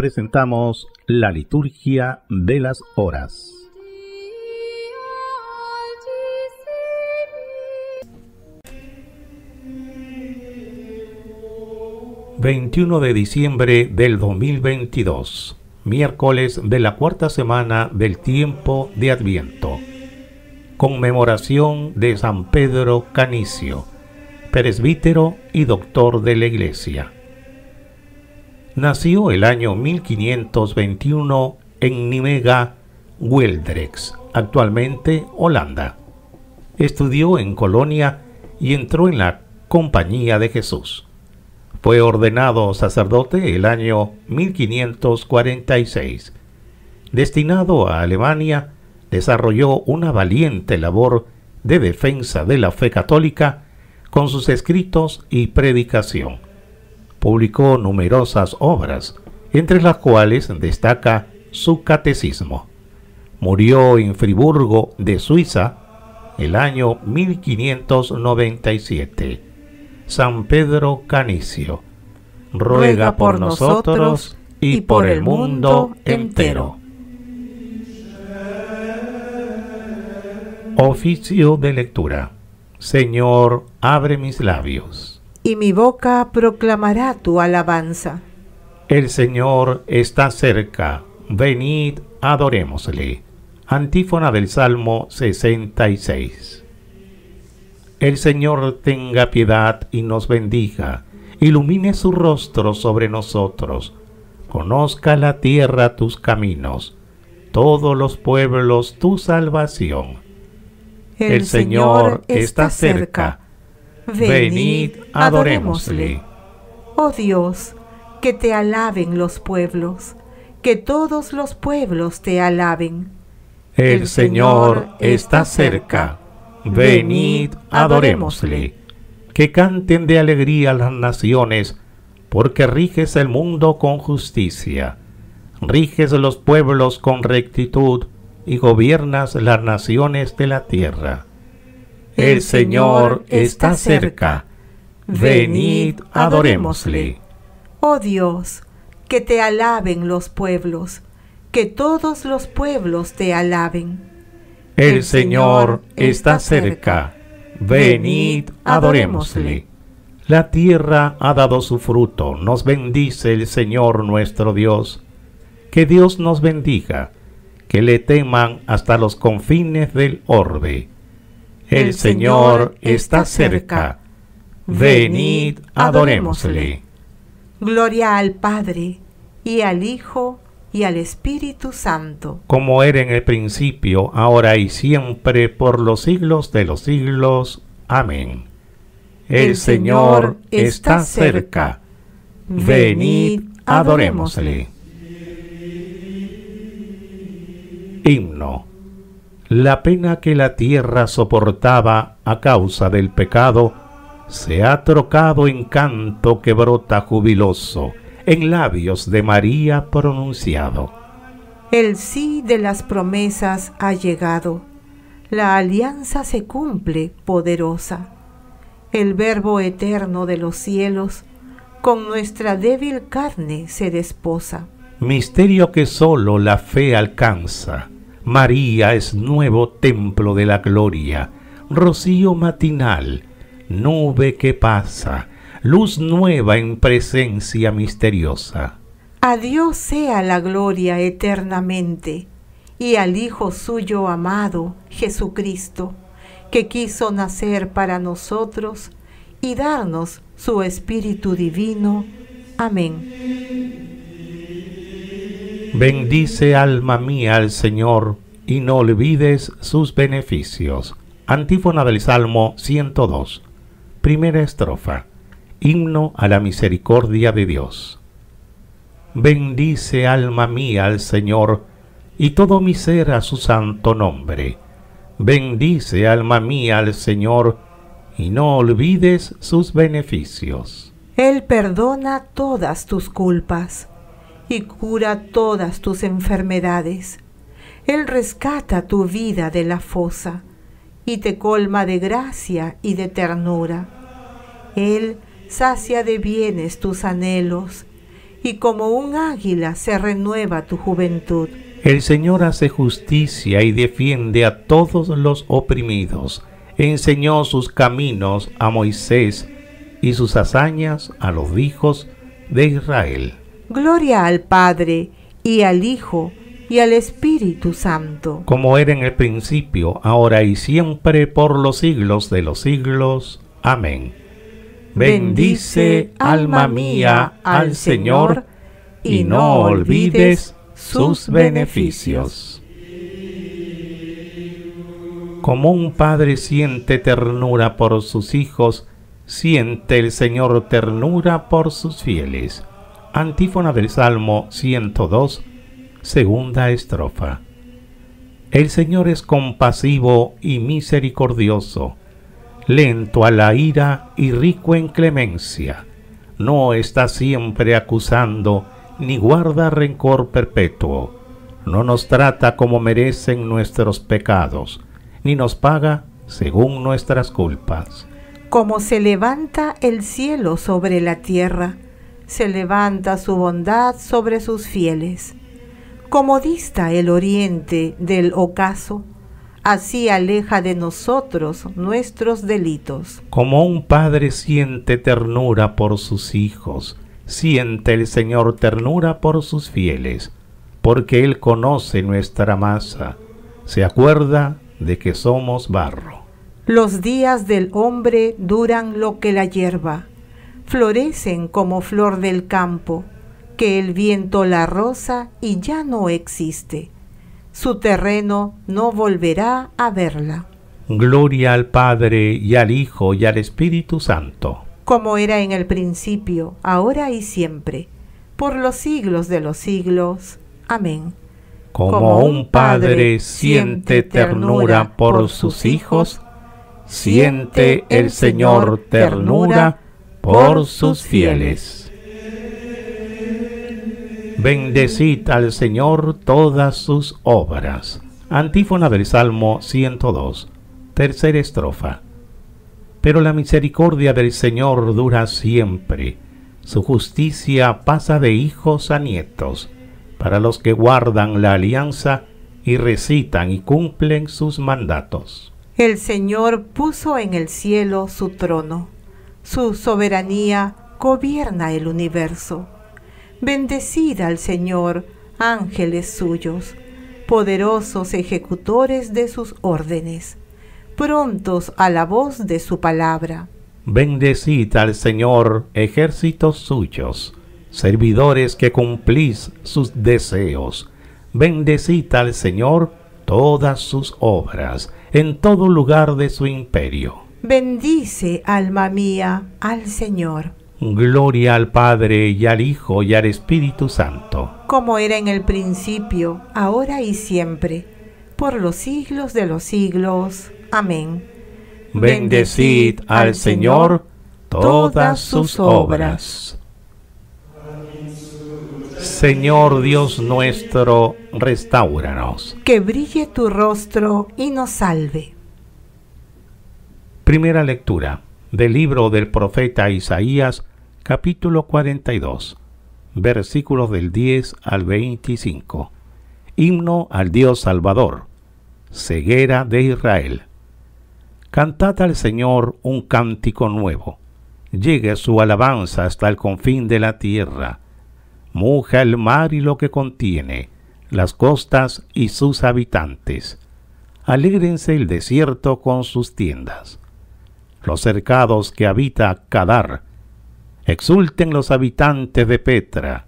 presentamos la liturgia de las horas. ...21 de diciembre del 2022... ...miércoles de la cuarta semana del tiempo de Adviento... ...conmemoración de San Pedro Canicio... ...presbítero y doctor de la Iglesia nació el año 1521 en Nimega, weldrex actualmente Holanda. Estudió en Colonia y entró en la Compañía de Jesús. Fue ordenado sacerdote el año 1546. Destinado a Alemania, desarrolló una valiente labor de defensa de la fe católica con sus escritos y predicación publicó numerosas obras, entre las cuales destaca su catecismo. Murió en Friburgo de Suiza el año 1597. San Pedro Canicio, ruega por nosotros y por el mundo entero. Oficio de lectura. Señor, abre mis labios y mi boca proclamará tu alabanza. El Señor está cerca, venid, adorémosle. Antífona del Salmo 66. El Señor tenga piedad y nos bendiga, ilumine su rostro sobre nosotros, conozca la tierra tus caminos, todos los pueblos tu salvación. El, Señor está cerca Venid, adorémosle. Oh Dios, que te alaben los pueblos, que todos los pueblos te alaben. El, Señor está cerca. Venid, adorémosle. Que canten de alegría las naciones, porque riges el mundo con justicia, riges los pueblos con rectitud y gobiernas las naciones de la tierra. El Señor está cerca. Venid, adorémosle. Oh Dios, que te alaben los pueblos, que todos los pueblos te alaben. El Señor está cerca. Venid, adorémosle. La tierra ha dado su fruto, nos bendice el Señor nuestro Dios. Que Dios nos bendiga, que le teman hasta los confines del orbe el Señor está cerca. Venid, adorémosle. Gloria al Padre, y al Hijo, y al Espíritu Santo. Como era en el principio, ahora y siempre, por los siglos de los siglos. Amén. El, Señor está cerca. Venid, adorémosle. Himno la pena que la tierra soportaba a causa del pecado se ha trocado en canto que brota jubiloso en labios de María pronunciado. El sí de las promesas ha llegado, la alianza se cumple poderosa. El verbo eterno de los cielos con nuestra débil carne se desposa. Misterio que solo la fe alcanza María es nuevo templo de la gloria, rocío matinal, nube que pasa, luz nueva en presencia misteriosa. A Dios sea la gloria eternamente, y al Hijo suyo amado, Jesucristo, que quiso nacer para nosotros y darnos su Espíritu Divino. Amén. Bendice alma mía al Señor y no olvides sus beneficios. Antífona del Salmo 102. Primera estrofa. Himno a la misericordia de Dios. Bendice alma mía al Señor y todo mi ser a su santo nombre. Bendice alma mía al Señor y no olvides sus beneficios. Él perdona todas tus culpas y cura todas tus enfermedades. Él rescata tu vida de la fosa y te colma de gracia y de ternura. Él sacia de bienes tus anhelos y como un águila se renueva tu juventud. El Señor hace justicia y defiende a todos los oprimidos. Enseñó sus caminos a Moisés y sus hazañas a los hijos de Israel. Gloria al Padre y al Hijo y al Espíritu Santo. Como era en el principio, ahora y siempre, por los siglos de los siglos. Amén. Bendice, alma mía, al Señor, y no olvides sus beneficios. Como un padre siente ternura por sus hijos, siente el Señor ternura por sus fieles. Antífona del Salmo 102, segunda estrofa. El Señor es compasivo y misericordioso, lento a la ira y rico en clemencia. No está siempre acusando, ni guarda rencor perpetuo. No nos trata como merecen nuestros pecados, ni nos paga según nuestras culpas. Como se levanta el cielo sobre la tierra, se levanta su bondad sobre sus fieles. Como dista el oriente del ocaso, así aleja de nosotros nuestros delitos. Como un padre siente ternura por sus hijos, siente el Señor ternura por sus fieles, porque Él conoce nuestra masa, se acuerda de que somos barro. Los días del hombre duran lo que la hierba, florecen como flor del campo, que el viento la rosa y ya no existe. Su terreno no volverá a verla. Gloria al Padre y al Hijo y al Espíritu Santo. Como era en el principio, ahora y siempre, por los siglos de los siglos. Amén. Como un padre siente ternura por sus hijos, siente el Señor ternura por sus fieles. Bendecid al Señor todas sus obras. Antífona del Salmo 102, tercera estrofa. Pero la misericordia del Señor dura siempre. Su justicia pasa de hijos a nietos, para los que guardan la alianza y recitan y cumplen sus mandatos. El Señor puso en el cielo su trono su soberanía gobierna el universo. Bendecida al Señor, ángeles suyos, poderosos ejecutores de sus órdenes, prontos a la voz de su palabra. Bendecid al Señor, ejércitos suyos, servidores que cumplís sus deseos. Bendecid al Señor todas sus obras, en todo lugar de su imperio. Bendice, alma mía, al Señor. Gloria al Padre y al Hijo y al Espíritu Santo. Como era en el principio, ahora y siempre, por los siglos de los siglos. Amén. Bendecid al Señor todas sus obras. Señor Dios nuestro, restauranos. Que brille tu rostro y nos salve. Primera lectura del libro del profeta Isaías, capítulo 42, versículos del 10 al 25. Himno al Dios Salvador. Ceguera de Israel. Cantad al Señor un cántico nuevo. Llegue su alabanza hasta el confín de la tierra. Muja el mar y lo que contiene, las costas y sus habitantes. Alégrense el desierto con sus tiendas los cercados que habita Kadar. Exulten los habitantes de Petra,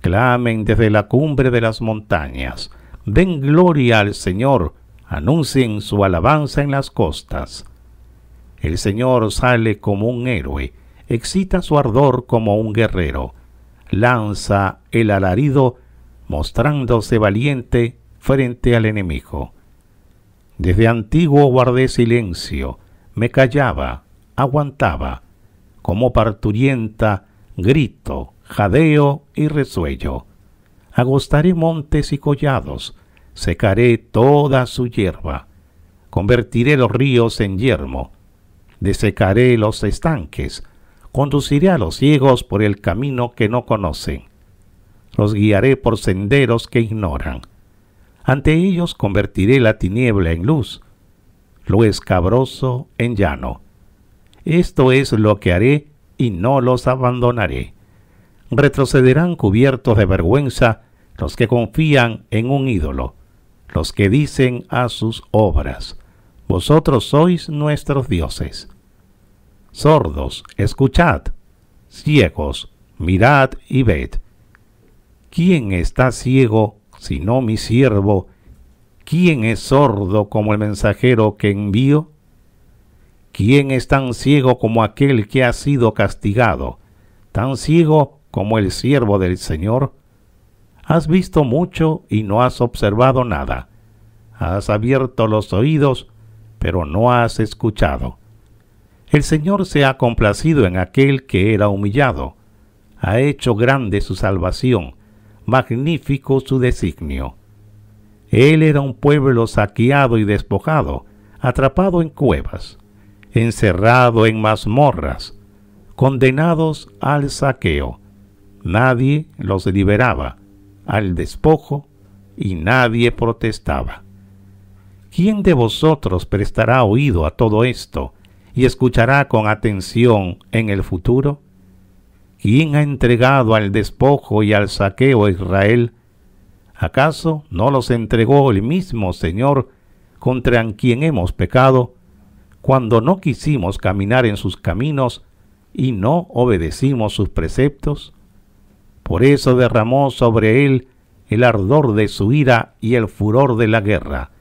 clamen desde la cumbre de las montañas, den gloria al Señor, anuncien su alabanza en las costas. El Señor sale como un héroe, excita su ardor como un guerrero, lanza el alarido mostrándose valiente frente al enemigo. Desde antiguo guardé silencio, me callaba, aguantaba, como parturienta, grito, jadeo y resuello. Agostaré montes y collados, secaré toda su hierba, convertiré los ríos en yermo, desecaré los estanques, conduciré a los ciegos por el camino que no conocen, los guiaré por senderos que ignoran. Ante ellos convertiré la tiniebla en luz, lo escabroso en llano. Esto es lo que haré y no los abandonaré. Retrocederán cubiertos de vergüenza los que confían en un ídolo, los que dicen a sus obras, vosotros sois nuestros dioses. Sordos, escuchad, ciegos, mirad y ved. ¿Quién está ciego sino mi siervo ¿Quién es sordo como el mensajero que envío? ¿Quién es tan ciego como aquel que ha sido castigado? ¿Tan ciego como el siervo del Señor? Has visto mucho y no has observado nada. Has abierto los oídos, pero no has escuchado. El Señor se ha complacido en aquel que era humillado. Ha hecho grande su salvación, magnífico su designio. Él era un pueblo saqueado y despojado, atrapado en cuevas, encerrado en mazmorras, condenados al saqueo. Nadie los liberaba, al despojo, y nadie protestaba. ¿Quién de vosotros prestará oído a todo esto y escuchará con atención en el futuro? ¿Quién ha entregado al despojo y al saqueo a Israel? ¿Acaso no los entregó el mismo Señor contra quien hemos pecado, cuando no quisimos caminar en sus caminos y no obedecimos sus preceptos? Por eso derramó sobre él el ardor de su ira y el furor de la guerra,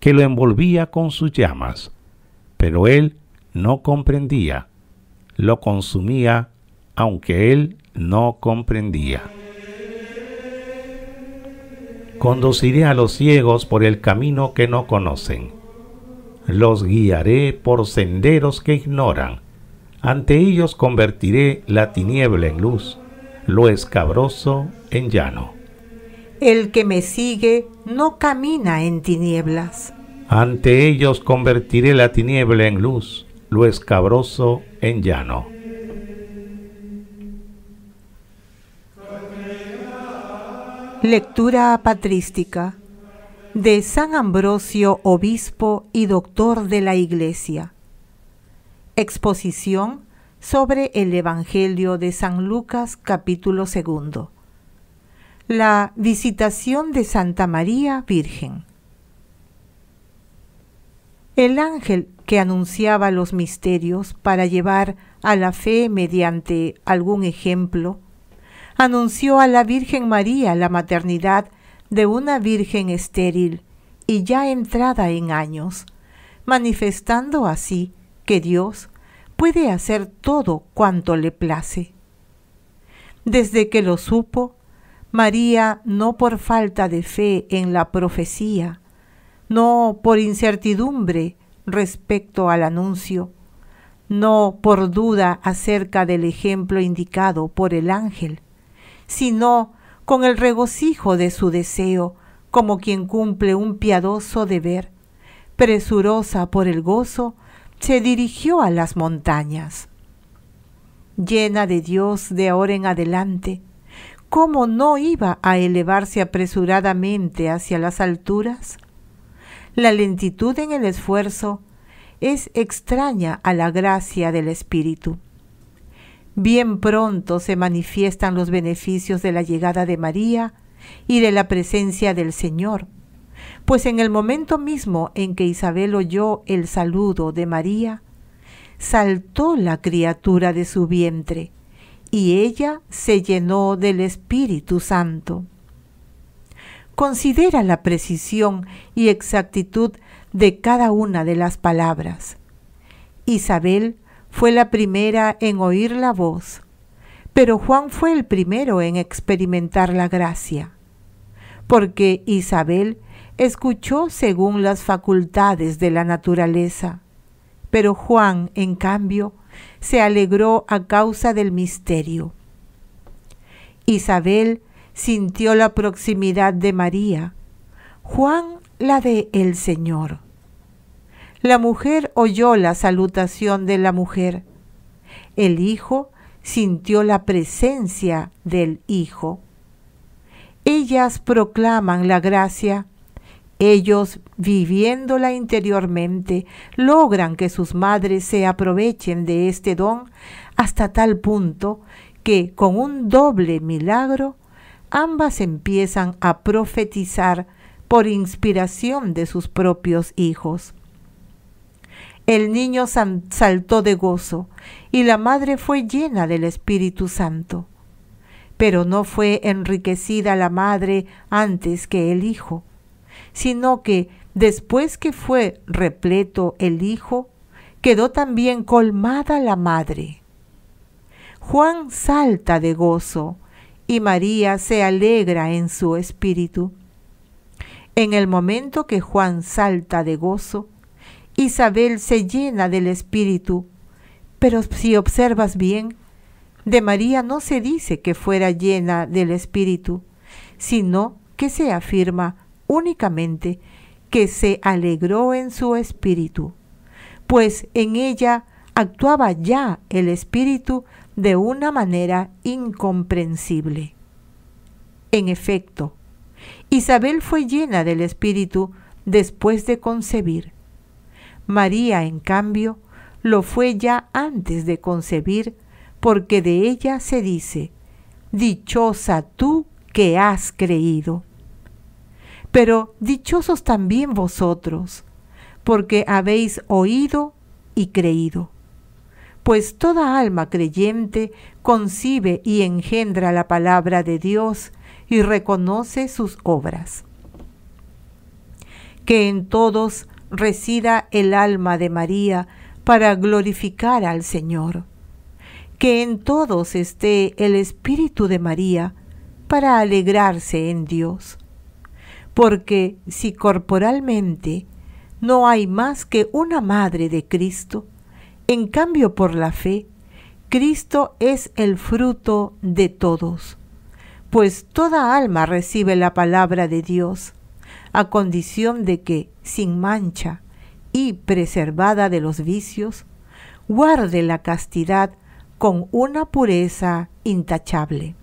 que lo envolvía con sus llamas. Pero él no comprendía, lo consumía, aunque él no comprendía. Conduciré a los ciegos por el camino que no conocen. Los guiaré por senderos que ignoran. Ante ellos convertiré la tiniebla en luz, lo escabroso en llano. El que me sigue no camina en tinieblas. Ante ellos convertiré la tiniebla en luz, lo escabroso en llano. Lectura patrística de San Ambrosio, obispo y doctor de la Iglesia. Exposición sobre el Evangelio de San Lucas capítulo segundo. La visitación de Santa María Virgen. El ángel que anunciaba los misterios para llevar a la fe mediante algún ejemplo anunció a la Virgen María la maternidad de una virgen estéril y ya entrada en años, manifestando así que Dios puede hacer todo cuanto le place. Desde que lo supo, María, no por falta de fe en la profecía, no por incertidumbre respecto al anuncio, no por duda acerca del ejemplo indicado por el ángel, sino con el regocijo de su deseo, como quien cumple un piadoso deber. Presurosa por el gozo, se dirigió a las montañas. Llena de Dios de ahora en adelante, ¿cómo no iba a elevarse apresuradamente hacia las alturas? La lentitud en el esfuerzo es extraña a la gracia del Espíritu. Bien pronto se manifiestan los beneficios de la llegada de María y de la presencia del Señor, pues en el momento mismo en que Isabel oyó el saludo de María, saltó la criatura de su vientre y ella se llenó del Espíritu Santo. Considera la precisión y exactitud de cada una de las palabras. Isabel fue la primera en oír la voz, pero Juan fue el primero en experimentar la gracia, porque Isabel escuchó según las facultades de la naturaleza, pero Juan, en cambio, se alegró a causa del misterio. Isabel sintió la proximidad de María, Juan la de el Señor. La mujer oyó la salutación de la mujer. El hijo sintió la presencia del hijo. Ellas proclaman la gracia. Ellos, viviéndola interiormente, logran que sus madres se aprovechen de este don hasta tal punto que, con un doble milagro, ambas empiezan a profetizar por inspiración de sus propios hijos. El niño saltó de gozo y la madre fue llena del Espíritu Santo. Pero no fue enriquecida la madre antes que el hijo, sino que después que fue repleto el hijo, quedó también colmada la madre. Juan salta de gozo y María se alegra en su espíritu. En el momento que Juan salta de gozo, Isabel se llena del Espíritu. Pero si observas bien, de María no se dice que fuera llena del Espíritu, sino que se afirma únicamente que se alegró en su Espíritu, pues en ella actuaba ya el Espíritu de una manera incomprensible. En efecto, Isabel fue llena del Espíritu después de concebir María, en cambio, lo fue ya antes de concebir, porque de ella se dice, Dichosa tú que has creído. Pero dichosos también vosotros, porque habéis oído y creído. Pues toda alma creyente concibe y engendra la palabra de Dios y reconoce sus obras. Que en todos resida el alma de María para glorificar al Señor. Que en todos esté el Espíritu de María para alegrarse en Dios. Porque si corporalmente no hay más que una madre de Cristo, en cambio por la fe, Cristo es el fruto de todos, pues toda alma recibe la palabra de Dios, a condición de que sin mancha y preservada de los vicios, guarde la castidad con una pureza intachable.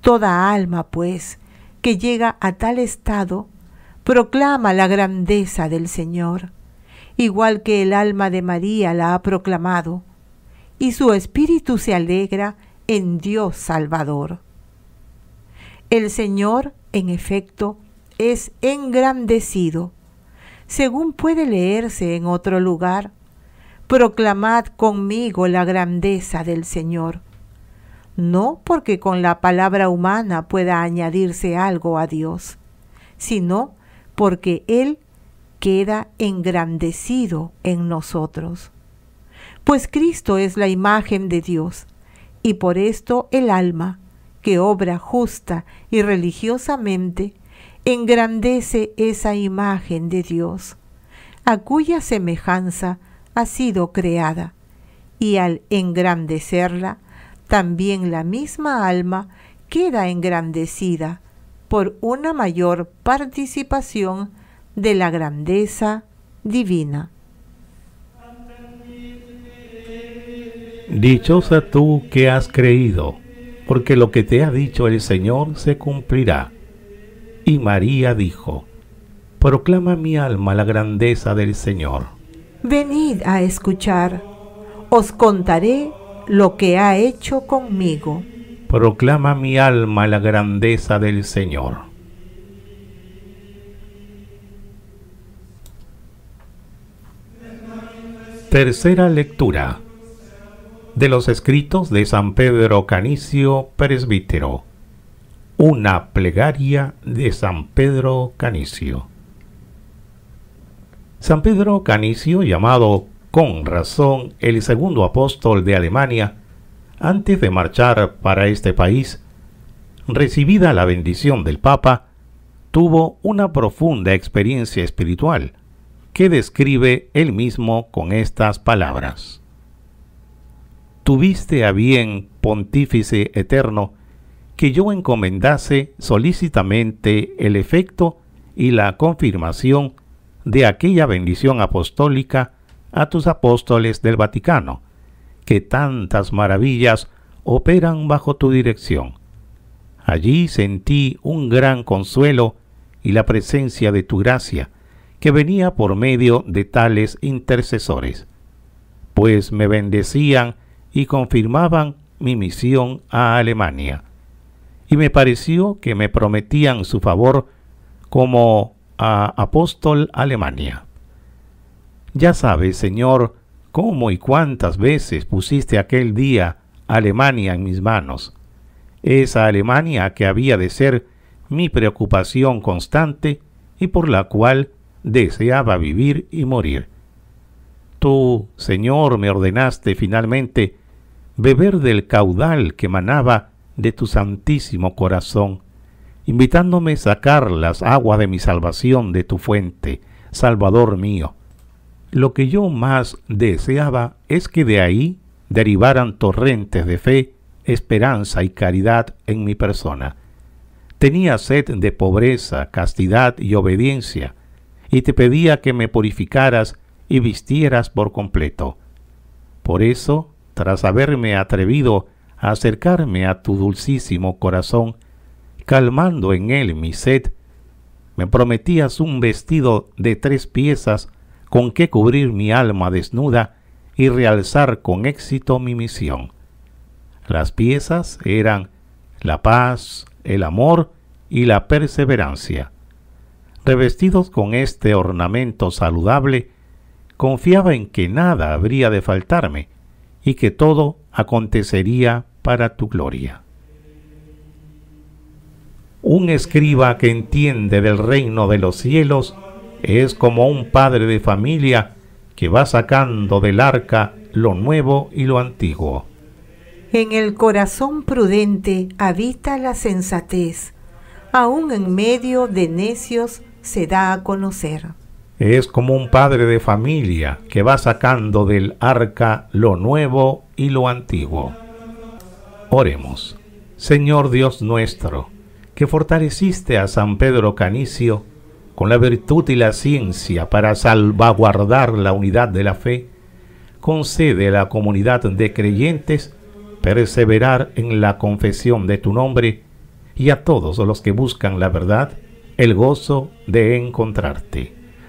Toda alma, pues, que llega a tal estado, proclama la grandeza del Señor, igual que el alma de María la ha proclamado, y su espíritu se alegra en Dios Salvador. El Señor, en efecto, es engrandecido. Según puede leerse en otro lugar, proclamad conmigo la grandeza del Señor. No porque con la palabra humana pueda añadirse algo a Dios, sino porque Él queda engrandecido en nosotros. Pues Cristo es la imagen de Dios, y por esto el alma, que obra justa y religiosamente, engrandece esa imagen de Dios, a cuya semejanza ha sido creada, y al engrandecerla, también la misma alma queda engrandecida por una mayor participación de la grandeza divina. Dichosa tú que has creído, porque lo que te ha dicho el Señor se cumplirá. Y María dijo, Proclama mi alma la grandeza del Señor. Venid a escuchar, os contaré lo que ha hecho conmigo. Proclama mi alma la grandeza del Señor. Tercera lectura de los escritos de San Pedro Canicio, presbítero. Una plegaria de San Pedro Canicio. San Pedro Canicio, llamado con razón el segundo apóstol de Alemania, antes de marchar para este país, recibida la bendición del Papa, tuvo una profunda experiencia espiritual que describe él mismo con estas palabras. Tuviste a bien, pontífice eterno, que yo encomendase solícitamente el efecto y la confirmación de aquella bendición apostólica a tus apóstoles del Vaticano, que tantas maravillas operan bajo tu dirección. Allí sentí un gran consuelo y la presencia de tu gracia, que venía por medio de tales intercesores, pues me bendecían y confirmaban mi misión a Alemania y me pareció que me prometían su favor como a apóstol Alemania. Ya sabes, Señor, cómo y cuántas veces pusiste aquel día Alemania en mis manos. Esa Alemania que había de ser mi preocupación constante y por la cual deseaba vivir y morir. Tú, Señor, me ordenaste finalmente beber del caudal que manaba de tu santísimo corazón, invitándome a sacar las aguas de mi salvación de tu fuente, Salvador mío. Lo que yo más deseaba es que de ahí derivaran torrentes de fe, esperanza y caridad en mi persona. Tenía sed de pobreza, castidad y obediencia, y te pedía que me purificaras y vistieras por completo. Por eso, tras haberme atrevido acercarme a tu dulcísimo corazón, calmando en él mi sed. Me prometías un vestido de tres piezas con que cubrir mi alma desnuda y realzar con éxito mi misión. Las piezas eran la paz, el amor y la perseverancia. Revestidos con este ornamento saludable, confiaba en que nada habría de faltarme, y que todo acontecería para tu gloria. Un escriba que entiende del reino de los cielos es como un padre de familia que va sacando del arca lo nuevo y lo antiguo. En el corazón prudente habita la sensatez, aun en medio de necios se da a conocer es como un padre de familia que va sacando del arca lo nuevo y lo antiguo. Oremos, Señor Dios nuestro, que fortaleciste a San Pedro Canicio con la virtud y la ciencia para salvaguardar la unidad de la fe, concede a la comunidad de creyentes perseverar en la confesión de tu nombre y a todos los que buscan la verdad el gozo de encontrarte